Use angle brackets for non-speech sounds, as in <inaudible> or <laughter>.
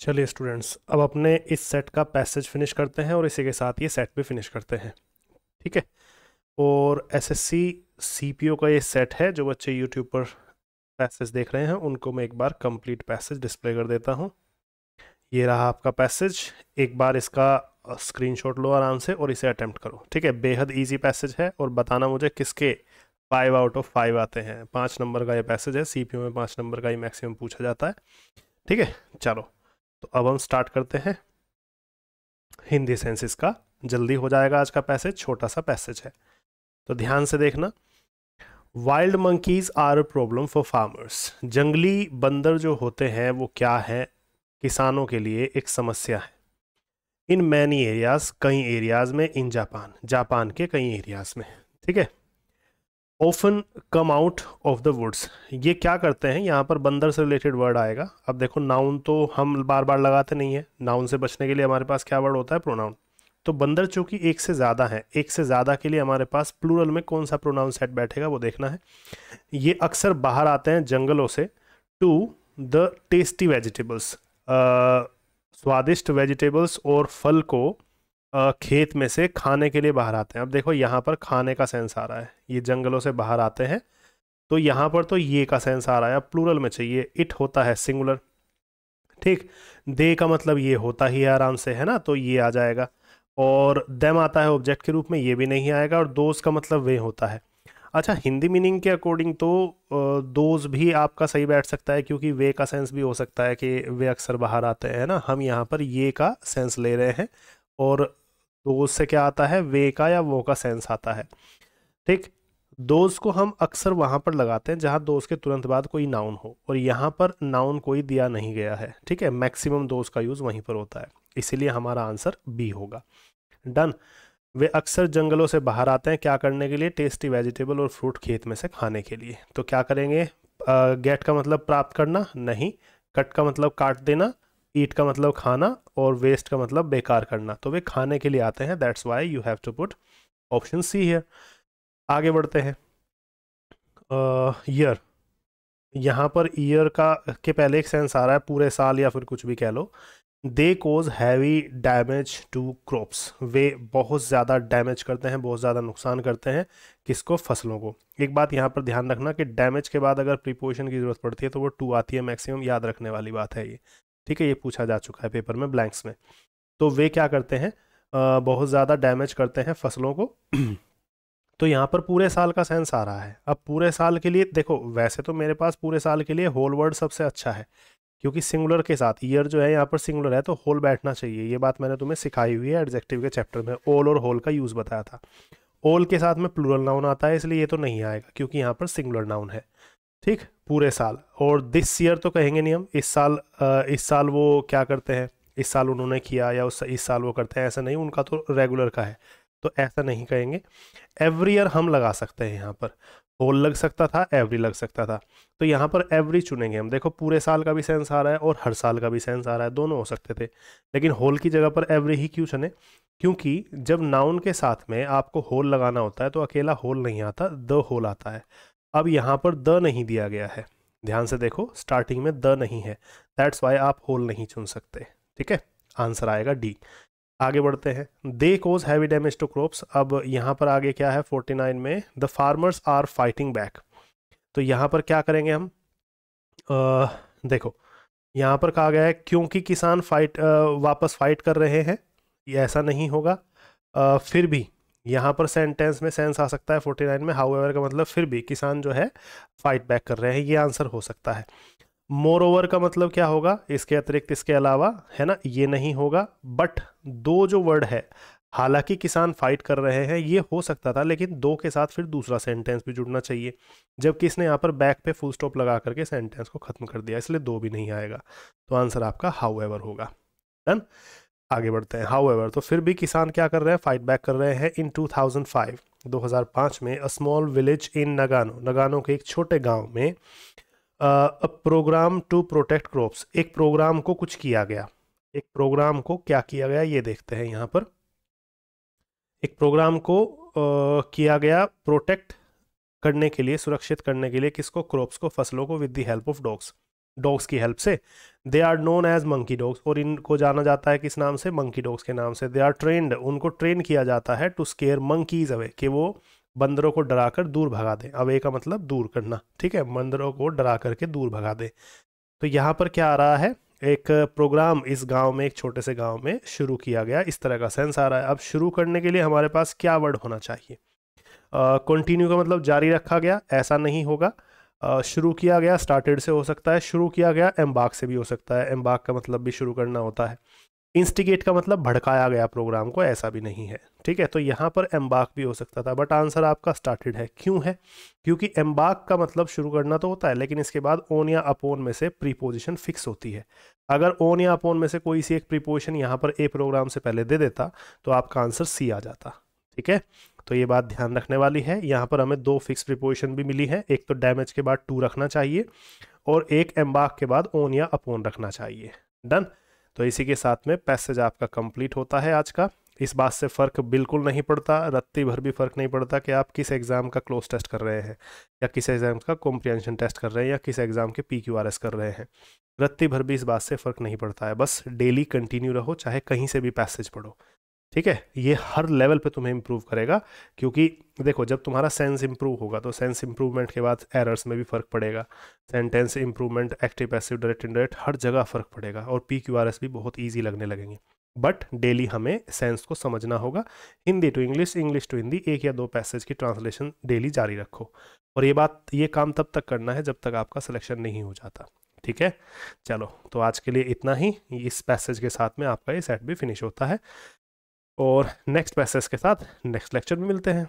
चलिए स्टूडेंट्स अब अपने इस सेट का पैसेज फिनिश करते हैं और इसी के साथ ये सेट भी फिनिश करते हैं ठीक है और एसएससी सीपीओ का ये सेट है जो बच्चे यूट्यूब पर पैसेज देख रहे हैं उनको मैं एक बार कंप्लीट पैसेज डिस्प्ले कर देता हूँ ये रहा आपका पैसेज एक बार इसका स्क्रीनशॉट लो आराम से और इसे अटैम्प्ट करो ठीक है बेहद ईजी पैसेज है और बताना मुझे किसके फाइव आउट ऑफ फाइव आते हैं पाँच नंबर का ये पैसेज है ओ में पाँच नंबर का ही मैक्सिमम पूछा जाता है ठीक है चलो तो अब हम स्टार्ट करते हैं हिंदी सेंसिस का जल्दी हो जाएगा आज का पैसेज छोटा सा पैसेज है तो ध्यान से देखना wild monkeys are problem for farmers जंगली बंदर जो होते हैं वो क्या है किसानों के लिए एक समस्या है इन मैनी एरियाज कई एरियाज में इन जापान जापान के कई एरियाज में ठीक है often come out of the woods ये क्या करते हैं यहाँ पर बंदर से रिलेटेड वर्ड आएगा अब देखो नाउन तो हम बार बार लगाते नहीं है नाउन से बचने के लिए हमारे पास क्या वर्ड होता है प्रोनाउन तो बंदर चूंकि एक से ज़्यादा है एक से ज़्यादा के लिए हमारे पास प्लूरल में कौन सा प्रोनाउन सेट बैठेगा वो देखना है ये अक्सर बाहर आते हैं जंगलों से टू द टेस्टी वेजिटेबल्स स्वादिष्ट वेजिटेबल्स और फल को खेत में से खाने के लिए बाहर आते हैं अब देखो यहाँ पर खाने का सेंस आ रहा है ये जंगलों से बाहर आते हैं तो यहाँ पर तो ये का सेंस आ रहा है अब प्लूरल में चाहिए इट होता है सिंगुलर ठीक दे का मतलब ये होता ही है आराम से है ना तो ये आ जाएगा और देम आता है ऑब्जेक्ट के रूप में ये भी नहीं आएगा और दोज का मतलब वे होता है अच्छा हिंदी मीनिंग के अकॉर्डिंग तो दोज भी आपका सही बैठ सकता है क्योंकि वे का सेंस भी हो सकता है कि वे अक्सर बाहर आते हैं ना हम यहाँ पर ये का सेंस ले रहे हैं और तो उससे क्या आता है वे का या वो का सेंस आता है ठीक दोज को हम अक्सर वहाँ पर लगाते हैं जहाँ दोज के तुरंत बाद कोई नाउन हो और यहाँ पर नाउन कोई दिया नहीं गया है ठीक है मैक्सिमम दोज का यूज़ वहीं पर होता है इसीलिए हमारा आंसर बी होगा डन वे अक्सर जंगलों से बाहर आते हैं क्या करने के लिए टेस्टी वेजिटेबल और फ्रूट खेत में से खाने के लिए तो क्या करेंगे गेट का मतलब प्राप्त करना नहीं कट का मतलब काट देना ईट का मतलब खाना और वेस्ट का मतलब बेकार करना तो वे खाने के लिए आते हैं that's why you have to put option C है आगे बढ़ते हैं ईयर यहाँ पर ईयर का के पहले एक सेंस आ रहा है पूरे साल या फिर कुछ भी कह लो they cause heavy damage to crops वे बहुत ज़्यादा डैमेज करते हैं बहुत ज़्यादा नुकसान करते हैं किसको फसलों को एक बात यहाँ पर ध्यान रखना कि डैमेज के बाद अगर प्रिपोजिशन की ज़रूरत पड़ती है तो वो टू आती है मैक्सिमम याद रखने वाली बात है ये ठीक है ये पूछा जा चुका है पेपर में ब्लैंक्स में तो वे क्या करते हैं बहुत ज़्यादा डैमेज करते हैं फसलों को <clears throat> तो यहाँ पर पूरे साल का सेंस आ रहा है अब पूरे साल के लिए देखो वैसे तो मेरे पास पूरे साल के लिए होल वर्ड सबसे अच्छा है क्योंकि सिंगुलर के साथ ईयर जो है यहाँ पर सिंगुलर है तो होल बैठना चाहिए ये बात मैंने तुम्हें सिखाई हुई है एडजेक्टिव के चैप्टर में ओल और होल का यूज़ बताया था ओल के साथ में प्लूरल नाउन आता है इसलिए ये तो नहीं आएगा क्योंकि यहाँ पर सिंगुलर नाउन है ठीक पूरे साल और दिस ईयर तो कहेंगे नहीं हम इस साल इस साल वो क्या करते हैं इस साल उन्होंने किया या उस इस साल वो करते हैं ऐसा नहीं उनका तो रेगुलर का है तो ऐसा नहीं कहेंगे एवरी ईयर हम लगा सकते हैं यहाँ पर होल लग सकता था एवरी लग सकता था तो यहाँ पर एवरी चुनेंगे हम देखो पूरे साल का भी सेंस आ रहा है और हर साल का भी सेंस आ रहा है दोनों हो सकते थे लेकिन होल की जगह पर एवरी ही क्यों चुने क्योंकि जब नाउन के साथ में आपको होल लगाना होता है तो अकेला होल नहीं आता द होल आता है अब यहाँ पर द नहीं दिया गया है ध्यान से देखो स्टार्टिंग में द नहीं है दैट्स वाई आप होल नहीं चुन सकते ठीक है आंसर आएगा डी आगे बढ़ते हैं they cause heavy damage to crops अब यहाँ पर आगे क्या है 49 में the farmers are fighting back तो यहाँ पर क्या करेंगे हम आ, देखो यहाँ पर कहा गया है क्योंकि किसान फाइट आ, वापस फाइट कर रहे हैं ये ऐसा नहीं होगा आ, फिर भी यहाँ पर सेंटेंस में सेंस आ सकता है फोर्टी नाइन में हाउ का मतलब फिर भी किसान जो है फाइट बैक कर रहे हैं ये आंसर हो सकता है मोर ओवर का मतलब क्या होगा इसके अतिरिक्त इसके अलावा है ना ये नहीं होगा बट दो जो वर्ड है हालांकि किसान फाइट कर रहे हैं ये हो सकता था लेकिन दो के साथ फिर दूसरा सेंटेंस भी जुड़ना चाहिए जबकि इसने यहाँ पर बैक पे फुल स्टॉप लगा करके सेंटेंस को ख़त्म कर दिया इसलिए दो भी नहीं आएगा तो आंसर आपका हाउ होगा डन आगे बढ़ते हैं हाउ एवर तो फिर भी किसान क्या कर रहे हैं फाइट बैक कर रहे हैं इन 2005 2005 में अ स्मॉल विलेज इन नगानो नगानो के एक छोटे गांव में a program to protect crops एक प्रोग्राम को कुछ किया गया एक प्रोग्राम को क्या किया गया ये देखते हैं यहाँ पर एक प्रोग्राम को आ, किया गया प्रोटेक्ट करने के लिए सुरक्षित करने के लिए किसको क्रॉप्स को फसलों को with the help of dogs dogs की हेल्प से they are known as monkey dogs और इनको जाना जाता है किस नाम से मंकी डॉग्स के नाम से दे आर ट्रेंड उनको ट्रेन किया जाता है टू स्केयर मंकीज अवे कि वो बंदरों को डरा कर दूर भगा दें अवे का मतलब दूर करना ठीक है बंदरों को डरा करके दूर भगा दें तो यहाँ पर क्या आ रहा है एक प्रोग्राम इस गांव में एक छोटे से गांव में शुरू किया गया इस तरह का सेंस आ रहा है अब शुरू करने के लिए हमारे पास क्या वर्ड होना चाहिए कंटिन्यू uh, का मतलब जारी रखा गया ऐसा नहीं होगा शुरू किया गया स्टार्टेड से हो सकता है शुरू किया गया एम्बाक से भी हो सकता है एम्बाक का मतलब भी शुरू करना होता है इंस्टिगेट का मतलब भड़काया गया प्रोग्राम को ऐसा भी नहीं है ठीक है तो यहाँ पर एम्बाक भी हो सकता था बट आंसर आपका स्टार्टेड है क्यों है क्योंकि एम्बाक का मतलब शुरू करना तो होता है लेकिन इसके बाद ओन या अपोन में से प्रीपोजिशन फिक्स होती है अगर ओन या अपोन में से कोई सी एक प्रीपोजिशन यहाँ पर ए प्रोग्राम से पहले दे देता तो आपका आंसर सी आ जाता ठीक है तो ये बात ध्यान रखने वाली है यहाँ पर हमें दो फिक्स प्रिपोजिशन भी मिली है एक तो डैमेज के बाद टू रखना चाहिए और एक एम्बाक के बाद ओन या अपोन रखना चाहिए डन तो इसी के साथ में पैसेज आपका कंप्लीट होता है आज का इस बात से फ़र्क बिल्कुल नहीं पड़ता रत्ती भर भी फ़र्क नहीं पड़ता कि आप किस एग्ज़ाम का क्लोज टेस्ट कर रहे हैं या किस एग्ज़ाम का कॉम्प्रिहेंशन टेस्ट कर रहे हैं या किस एग्ज़ाम के पी क्यू आर एस कर रहे हैं रत्ती भर भी इस बात से फ़र्क नहीं पड़ता है बस डेली कंटिन्यू रहो चाहे कहीं से भी पैसेज पढ़ो ठीक है ये हर लेवल पे तुम्हें इम्प्रूव करेगा क्योंकि देखो जब तुम्हारा सेंस इम्प्रूव होगा तो सेंस इम्प्रूवमेंट के बाद एरर्स में भी फ़र्क पड़ेगा sentence improvement active passive direct indirect हर जगह फ़र्क पड़ेगा और पी क्यू आर एस भी बहुत ईजी लगने लगेंगे बट डेली हमें सेंस को समझना होगा Hindi to English English to Hindi एक या दो पैसेज की ट्रांसलेशन डेली जारी रखो और ये बात ये काम तब तक करना है जब तक आपका सिलेक्शन नहीं हो जाता ठीक है चलो तो आज के लिए इतना ही इस पैसेज के साथ में आपका ये सेट भी फिनिश होता है और नेक्स्ट मैसेज के साथ नेक्स्ट लेक्चर में मिलते हैं